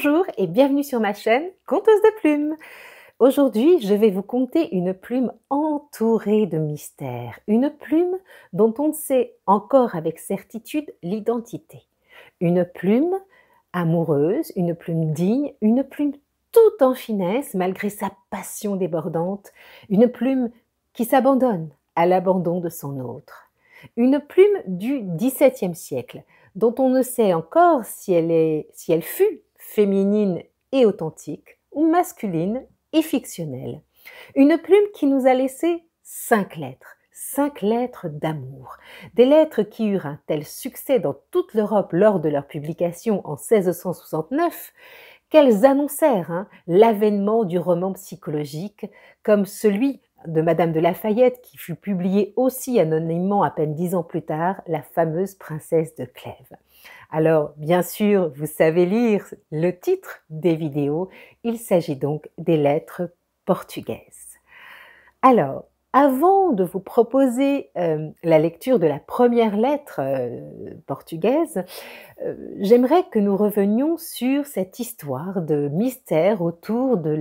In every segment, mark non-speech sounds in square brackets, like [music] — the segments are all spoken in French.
Bonjour et bienvenue sur ma chaîne Conteuse de plumes. Aujourd'hui, je vais vous conter une plume entourée de mystères, une plume dont on ne sait encore avec certitude l'identité. Une plume amoureuse, une plume digne, une plume toute en finesse malgré sa passion débordante, une plume qui s'abandonne à l'abandon de son autre. Une plume du XVIIe siècle, dont on ne sait encore si elle, est, si elle fut féminine et authentique, ou masculine et fictionnelle. Une plume qui nous a laissé cinq lettres, cinq lettres d'amour, des lettres qui eurent un tel succès dans toute l'Europe lors de leur publication en 1669 qu'elles annoncèrent hein, l'avènement du roman psychologique comme celui de Madame de Lafayette qui fut publié aussi anonymement à peine dix ans plus tard, la fameuse princesse de Clèves. Alors, bien sûr, vous savez lire le titre des vidéos, il s'agit donc des lettres portugaises. Alors, avant de vous proposer euh, la lecture de la première lettre euh, portugaise, euh, j'aimerais que nous revenions sur cette histoire de mystère autour de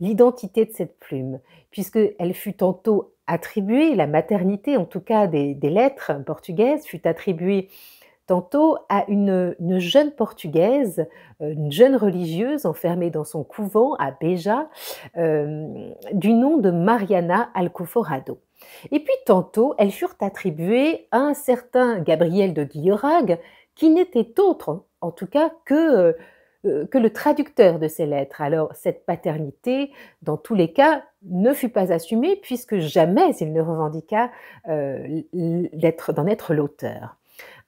l'identité de cette plume, puisqu'elle fut tantôt attribuée, la maternité en tout cas des lettres portugaises fut attribuée tantôt à une, jeune portugaise, euh, une jeune religieuse enfermée dans son couvent à Beja, euh, du nom de Mariana Alcoforado. Et puis tantôt, elles furent attribuées à un certain Gabriel de Guyorag, qui n'était autre, en tout cas, que, euh, que le traducteur de ces lettres. Alors, cette paternité, dans tous les cas, ne fut pas assumée, puisque jamais il ne revendiqua d'en être l'auteur.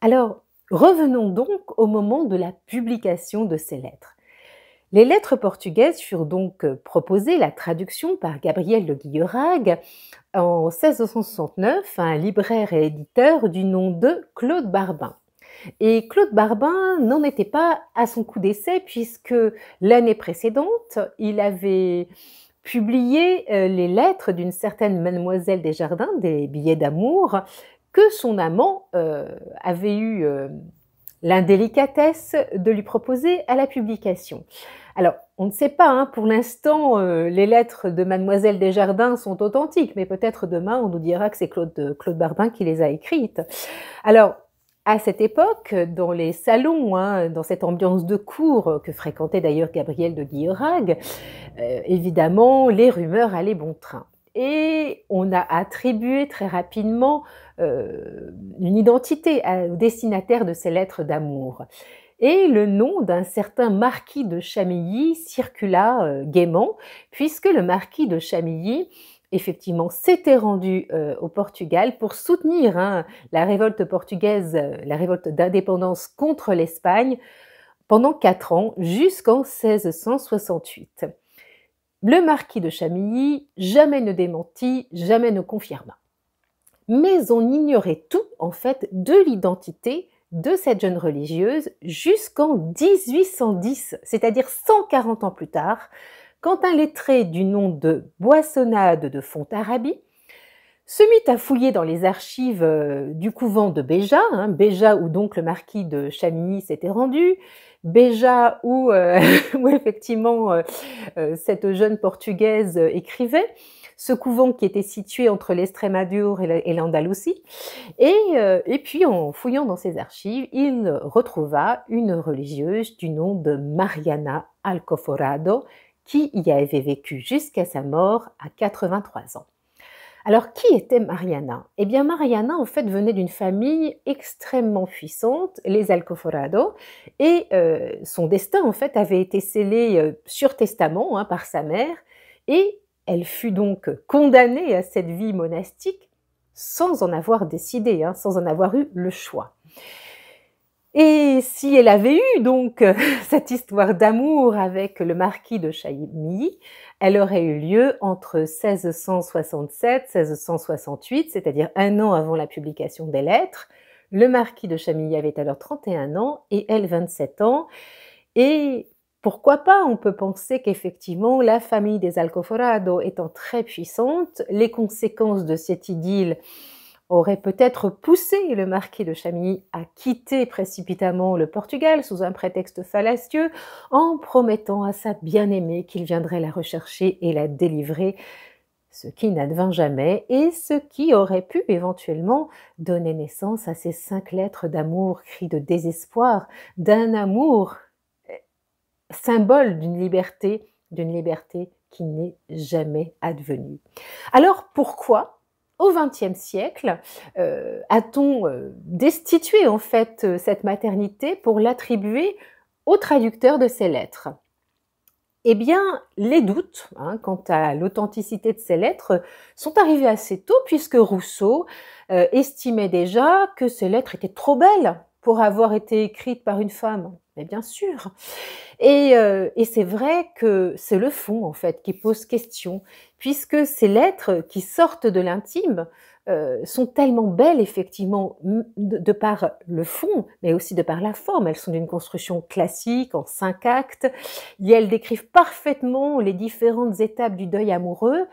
Alors, Revenons donc au moment de la publication de ces lettres. Les lettres portugaises furent donc euh, proposées, la traduction par Gabriel de Guillerag en 1669 à un libraire et éditeur du nom de Claude Barbin. Et Claude Barbin n'en était pas à son coup d'essai puisque l'année précédente, il avait publié euh, les lettres d'une certaine mademoiselle Desjardins, des billets d'amour, que son amant euh, avait eu euh, l'indélicatesse de lui proposer à la publication. Alors, on ne sait pas, hein, pour l'instant, euh, les lettres de Mademoiselle Desjardins sont authentiques, mais peut-être demain, on nous dira que c'est Claude, euh, Claude Barbin qui les a écrites. Alors, à cette époque, dans les salons, hein, dans cette ambiance de cours que fréquentait d'ailleurs Gabriel de Guillerague, évidemment, les rumeurs allaient bon train et on a attribué très rapidement euh, une identité au destinataire de ces lettres d'amour. Et le nom d'un certain marquis de Chamilly circula euh, gaiement, puisque le marquis de Chamilly effectivement s'était rendu euh, au Portugal pour soutenir hein, la révolte portugaise, la révolte d'indépendance contre l'Espagne pendant quatre ans jusqu'en 1668. Le marquis de Chamilly jamais ne démentit, jamais ne confirma. Mais on ignorait tout, en fait, de l'identité de cette jeune religieuse jusqu'en 1810, c'est-à-dire 140 ans plus tard, quand un lettré du nom de Boissonnade de Fontarabie se mit à fouiller dans les archives euh, du couvent de Béja, hein, Béja où donc le marquis de Chamigny s'était rendu, Béja où, euh, [laughs] effectivement euh, cette jeune portugaise écrivait, ce couvent qui était situé entre l'Estrémadure et l'Andalousie. Et, et puis en fouillant dans ses archives, il retrouva une religieuse du nom de Mariana Alcoforado qui y avait vécu jusqu'à sa mort à 83 ans. Alors, qui était Mariana Eh bien, Mariana, en fait, venait d'une famille extrêmement puissante, les Alcoforado, et euh, son destin, en fait, avait été scellé euh, sur testament hein, par sa mère, et elle fut donc condamnée à cette vie monastique sans en avoir décidé, hein, sans en avoir eu le choix. Et si elle avait eu donc [laughs] cette histoire d'amour avec le marquis de Chamilly, elle aurait eu lieu entre 1667 1668, c'est-à-dire un an avant la publication des lettres. Le marquis de Chamilly avait alors 31 ans et elle 27 ans. Et pourquoi pas On peut penser qu'effectivement la famille des Alcoforado étant très puissante, les conséquences de cette idylle aurait peut-être poussé le marquis de Chamilly à quitter précipitamment le Portugal sous un prétexte fallacieux en promettant à sa bien-aimée qu'il viendrait la rechercher et la délivrer, ce qui n'advint jamais et ce qui aurait pu éventuellement donner naissance à ces cinq lettres d'amour, cris de désespoir, d'un amour euh, symbole d'une liberté, d'une liberté qui n'est jamais advenue. Alors pourquoi au XXe siècle euh, a-t-on euh, destitué en fait euh, cette maternité pour l'attribuer au traducteur de ces lettres Eh bien, les doutes hein, quant à l'authenticité de ces lettres sont arrivés assez tôt puisque Rousseau estimait déjà que ces lettres étaient trop belles pour avoir été écrites par une femme. Mais bien sûr. Et, euh, et c'est vrai que c'est le fond, en fait, qui pose question, puisque ces lettres qui sortent de l'intime euh, sont tellement belles, effectivement, de, de, par le fond, mais aussi de par la forme. Elles sont d'une construction classique, en cinq actes, et elles décrivent parfaitement les différentes étapes du deuil amoureux,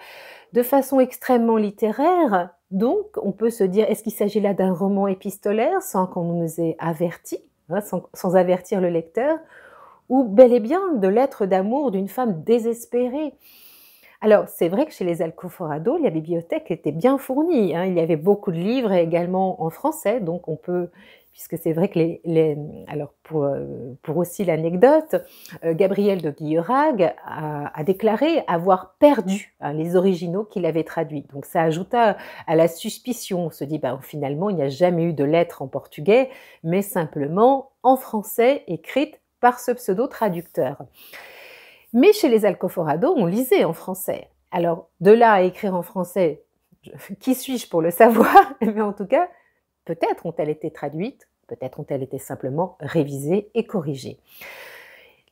de façon extrêmement littéraire. Donc, on peut se dire, est-ce qu'il s'agit là d'un roman épistolaire sans qu'on nous ait averti Hein, sans, avertir le lecteur, ou bel et bien de lettres d'amour d'une femme désespérée. Alors, c'est vrai que chez les Alcoforado, la bibliothèque était bien fournie. Hein. Il y avait beaucoup de livres également en français, donc on peut puisque c'est vrai que les, alors pour, euh, pour aussi l'anecdote, euh, Gabriel de Guillerag a, déclaré avoir perdu hein, les originaux qu'il avait traduits. Donc ça ajouta à la suspicion. On se dit ben, finalement il n'y a jamais eu de lettres en portugais, mais simplement en français écrite par ce pseudo traducteur. Mais chez les Alcoforados, on lisait en français. Alors de là à écrire en français, qui suis-je pour le savoir [laughs] Mais en tout cas, Peut-être ont-elles été traduites, peut-être ont-elles été simplement révisées et corrigées.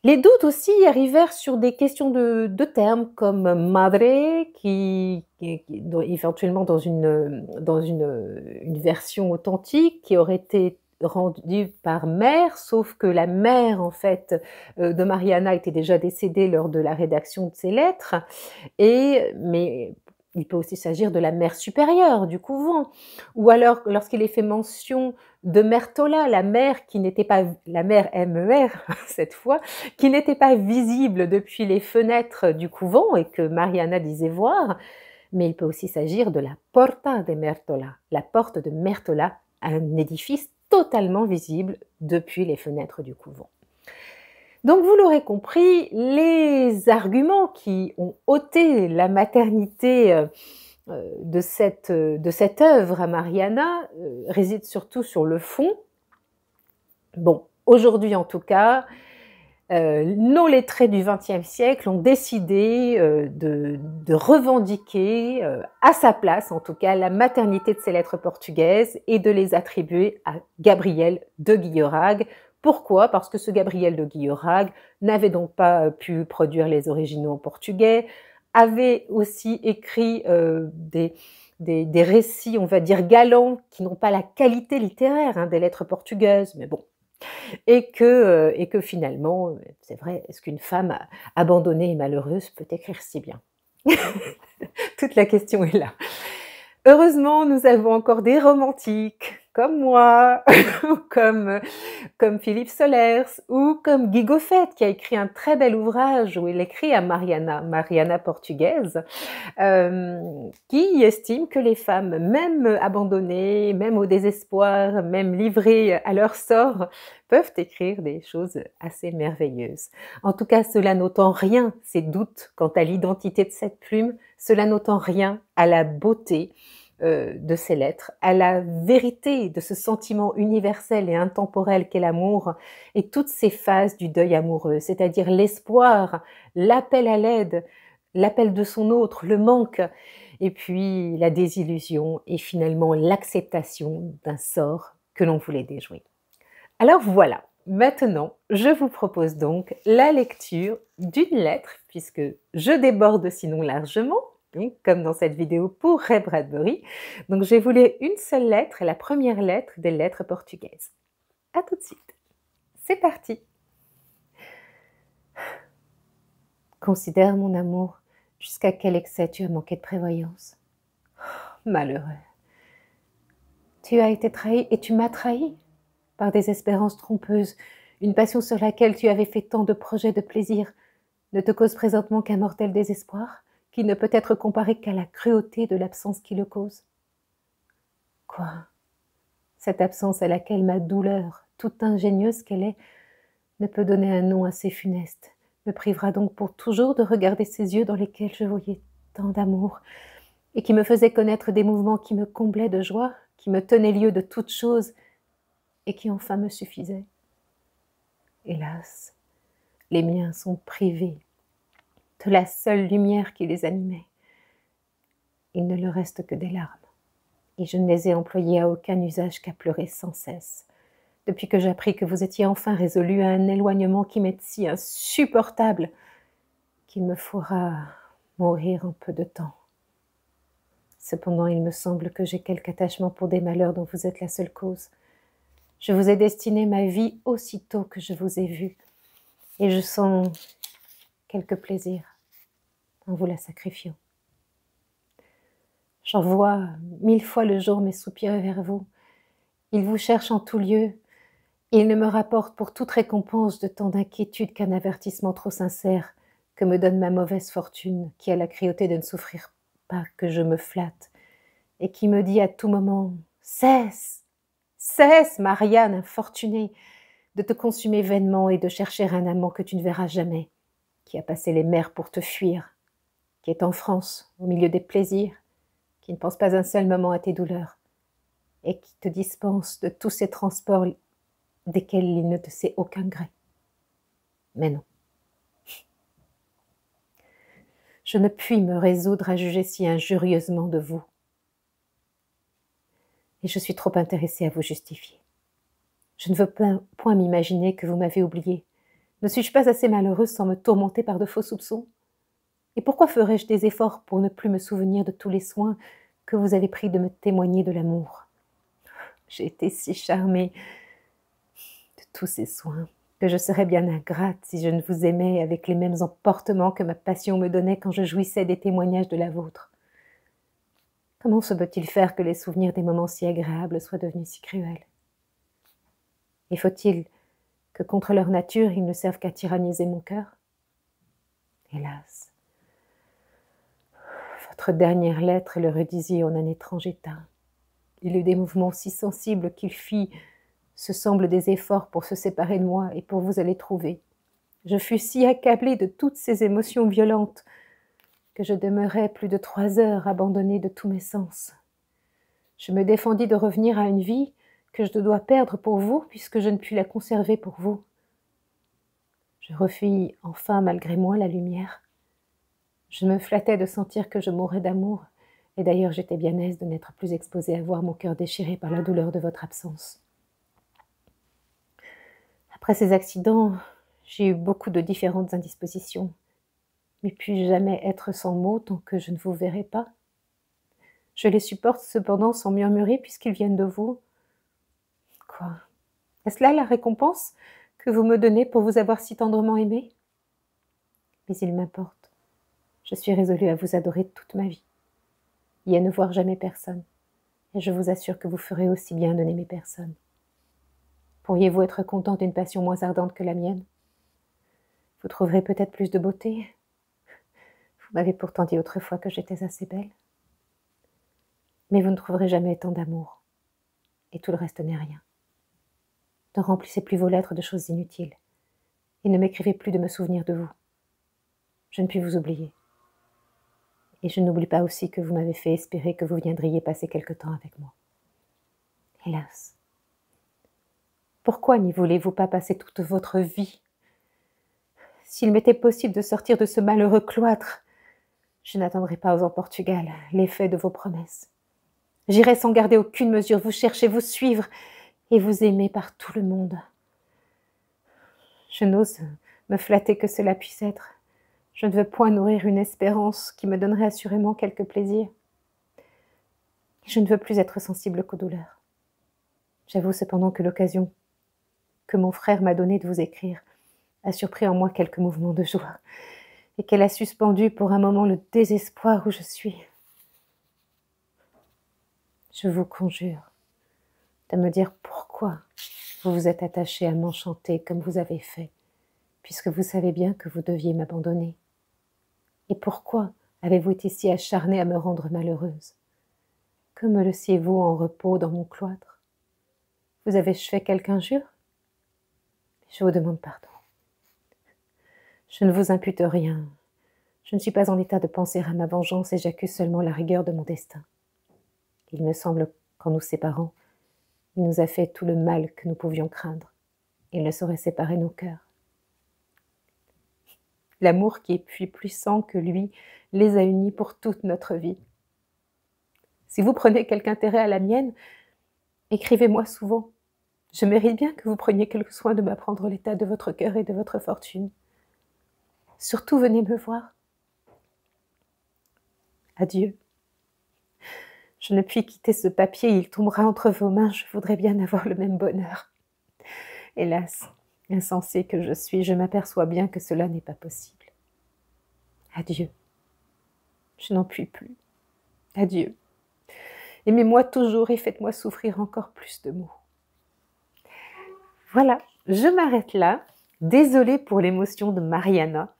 Les doutes aussi arrivèrent sur des questions de, termes comme madre, qui, qui, éventuellement dans une, dans une, version authentique qui aurait été rendue par mère, sauf que la mère en fait euh, de Mariana était déjà décédée lors de la rédaction de ses lettres, et mais il peut aussi s'agir de la mère supérieure, du couvent. Ou alors, lorsqu'il est fait mention de Mertola, la mère qui n'était pas, la mère MER, [laughs] cette fois, qui n'était pas visible depuis les fenêtres du couvent et que Mariana disait voir, mais il peut aussi s'agir de la Porta de Mertola, la porte de Mertola, un édifice totalement visible depuis les fenêtres du couvent. Donc vous l'aurez compris, les arguments qui ont ôté la maternité euh, euh, euh, de cette, œuvre à Mariana résident surtout sur le fond. Bon, aujourd'hui en tout cas, nos lettrés du XXe siècle ont décidé de, revendiquer à sa place, en tout cas, la maternité de ces lettres portugaises et de les attribuer à Gabriel de Guillerag, pourquoi Parce que ce Gabriel de Guillerag n'avait donc pas euh, pu produire les originaux en portugais, avait aussi écrit euh, des, récits, on va dire, galants, qui n'ont pas la qualité littéraire hein, des lettres portugaises, mais bon. Et que, euh, et que finalement, c'est vrai, est-ce qu'une femme abandonnée et malheureuse peut écrire si bien [laughs] Toute la question est là. Heureusement, nous avons encore des romantiques, comme moi, [laughs] comme comme Philippe Solers ou comme Guy Goffet qui a écrit un très bel ouvrage où il écrit à Mariana, Mariana portugaise, euh, qui estime que les femmes, même abandonnées, même au désespoir, même livrées à leur sort, peuvent écrire des choses assez merveilleuses. En tout cas, cela n'autant rien, ces doutes quant à l'identité de cette plume, cela n'autant rien à la beauté euh, de ces lettres, à la vérité de ce sentiment universel et intemporel qu'est l'amour, et toutes ces phases du deuil amoureux, c'est-à-dire l'espoir, l'appel à l'aide, l'appel de son autre, le manque, et puis la désillusion, et finalement l'acceptation d'un sort que l'on voulait déjouer. Alors voilà, maintenant, je vous propose donc la lecture d'une lettre, puisque je déborde sinon largement, comme dans cette vidéo pour Ray Bradbury. Donc j'ai voulu une seule lettre la première lettre des lettres portugaises. À tout de suite. C'est parti. Considère mon amour jusqu'à quel excès tu as manqué de prévoyance. Oh, malheureux. Tu as été trahi et tu m'as trahi par des espérances trompeuses, une passion sur laquelle tu avais fait tant de projets de plaisir, ne te cause présentement qu'un mortel désespoir qui ne peut être comparé qu'à la cruauté de l'absence qui le cause. Quoi Cette absence à laquelle ma douleur, toute ingénieuse qu'elle est, ne peut donner un nom assez funeste, me privera donc pour toujours de regarder ces yeux dans lesquels je voyais tant d'amour, et qui me faisaient connaître des mouvements qui me comblaient de joie, qui me tenaient lieu de toutes choses, et qui enfin me suffisaient. Hélas, les miens sont privés de la seule lumière qui les animait. Il ne leur reste que des larmes, et je ne les ai employées à aucun usage qu'à pleurer sans cesse, depuis que j'appris que vous étiez enfin résolu à un éloignement qui m'est si insupportable qu'il me fera mourir en peu de temps. Cependant, il me semble que j'ai quelque attachement pour des malheurs dont vous êtes la seule cause. Je vous ai destiné ma vie aussitôt que je vous ai vu, et je sens Quelques plaisir en vous la sacrifiant. J'envoie mille fois le jour mes soupirs vers vous. Il vous cherche en tout lieu. Il ne me rapporte pour toute récompense de tant d'inquiétude qu'un avertissement trop sincère que me donne ma mauvaise fortune, qui a la cruauté de ne souffrir pas que je me flatte, et qui me dit à tout moment Cesse, cesse, Marianne infortunée, de te consumer vainement et de chercher un amant que tu ne verras jamais qui a passé les mers pour te fuir, qui est en France, au milieu des plaisirs, qui ne pense pas un seul moment à tes douleurs, et qui te dispense de tous ces transports desquels il ne te sait aucun gré. Mais non. Je ne puis me résoudre à juger si injurieusement de vous. Et je suis trop intéressée à vous justifier. Je ne veux point m'imaginer que vous m'avez oublié, ne suis-je pas assez malheureuse sans me tourmenter par de faux soupçons Et pourquoi ferais-je des efforts pour ne plus me souvenir de tous les soins que vous avez pris de me témoigner de l'amour J'ai été si charmée de tous ces soins que je serais bien ingrate si je ne vous aimais avec les mêmes emportements que ma passion me donnait quand je jouissais des témoignages de la vôtre. Comment se peut-il faire que les souvenirs des moments si agréables soient devenus si cruels Et faut-il que contre leur nature ils ne servent qu'à tyranniser mon cœur Hélas, votre dernière lettre le redisit en un étrange état. Il eut des mouvements si sensibles qu'il fit, ce semble, des efforts pour se séparer de moi et pour vous aller trouver. Je fus si accablée de toutes ces émotions violentes que je demeurai plus de trois heures abandonnée de tous mes sens. Je me défendis de revenir à une vie que je dois perdre pour vous puisque je ne puis la conserver pour vous. Je refuis enfin malgré moi la lumière. Je me flattais de sentir que je mourrais d'amour, et d'ailleurs j'étais bien aise de n'être plus exposée à voir mon cœur déchiré par la douleur de votre absence. Après ces accidents, j'ai eu beaucoup de différentes indispositions. Mais puis-je jamais être sans mots tant que je ne vous verrai pas Je les supporte cependant sans murmurer puisqu'ils viennent de vous, Quoi Est-ce là la récompense que vous me donnez pour vous avoir si tendrement aimé Mais il m'importe. Je suis résolue à vous adorer toute ma vie et à ne voir jamais personne. Et je vous assure que vous ferez aussi bien de n'aimer personne. Pourriez-vous être content d'une passion moins ardente que la mienne Vous trouverez peut-être plus de beauté. Vous m'avez pourtant dit autrefois que j'étais assez belle. Mais vous ne trouverez jamais tant d'amour. Et tout le reste n'est rien ne remplissez plus vos lettres de choses inutiles, et ne m'écrivez plus de me souvenir de vous. Je ne puis vous oublier. Et je n'oublie pas aussi que vous m'avez fait espérer que vous viendriez passer quelque temps avec moi. Hélas. Pourquoi n'y voulez-vous pas passer toute votre vie S'il m'était possible de sortir de ce malheureux cloître, je n'attendrai pas aux en Portugal l'effet de vos promesses. J'irai sans garder aucune mesure vous chercher, vous suivre, et vous aimer par tout le monde. Je n'ose me flatter que cela puisse être. Je ne veux point nourrir une espérance qui me donnerait assurément quelque plaisir. Je ne veux plus être sensible qu'aux douleurs. J'avoue cependant que l'occasion que mon frère m'a donnée de vous écrire a surpris en moi quelques mouvements de joie, et qu'elle a suspendu pour un moment le désespoir où je suis. Je vous conjure, de me dire pourquoi vous vous êtes attaché à m'enchanter comme vous avez fait, puisque vous savez bien que vous deviez m'abandonner. Et pourquoi avez-vous été si acharné à me rendre malheureuse Que me laissiez-vous en repos dans mon cloître Vous avez fait quelque injure Je vous demande pardon. Je ne vous impute rien. Je ne suis pas en état de penser à ma vengeance et j'accuse seulement la rigueur de mon destin. Il me semble qu'en nous séparant, il nous a fait tout le mal que nous pouvions craindre. Il ne saurait séparer nos cœurs. L'amour qui est plus puissant que lui les a unis pour toute notre vie. Si vous prenez quelque intérêt à la mienne, écrivez-moi souvent. Je mérite bien que vous preniez quelque soin de m'apprendre l'état de votre cœur et de votre fortune. Surtout venez me voir. Adieu. Je ne puis quitter ce papier, il tombera entre vos mains, je voudrais bien avoir le même bonheur. Hélas, insensé que je suis, je m'aperçois bien que cela n'est pas possible. Adieu. Je n'en puis plus. Adieu. Aimez-moi toujours et faites-moi souffrir encore plus de mots. Voilà, je m'arrête là. Désolée pour l'émotion de Mariana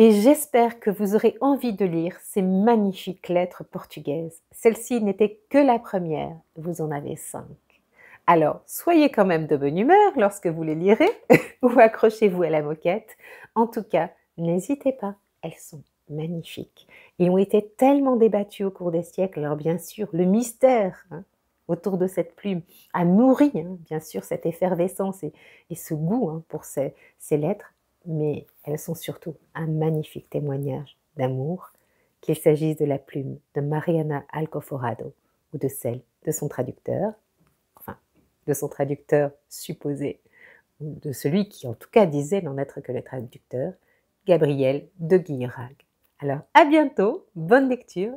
et j'espère que vous aurez envie de lire ces magnifiques lettres portugaises. Celle-ci n'était que la première, vous en avez cinq. Alors, soyez quand même de bonne humeur lorsque vous les lirez [laughs] ou accrochez-vous à la moquette. En tout cas, n'hésitez pas, elles sont magnifiques. Ils ont été tellement débattus au cours des siècles. Alors bien sûr, le mystère hein, autour de cette plume a nourri, hein, bien sûr, cette effervescence et, ce goût hein, pour ces lettres mais elles sont surtout un magnifique témoignage d'amour, qu'il s'agisse de la plume de Mariana Alcoforado ou de celle de son traducteur, enfin de son traducteur supposé, ou de celui qui en tout cas disait n'en être que le traducteur, Gabriel de Guillerag. Alors à bientôt, bonne lecture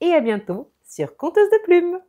et à bientôt sur Conteuse de Plumes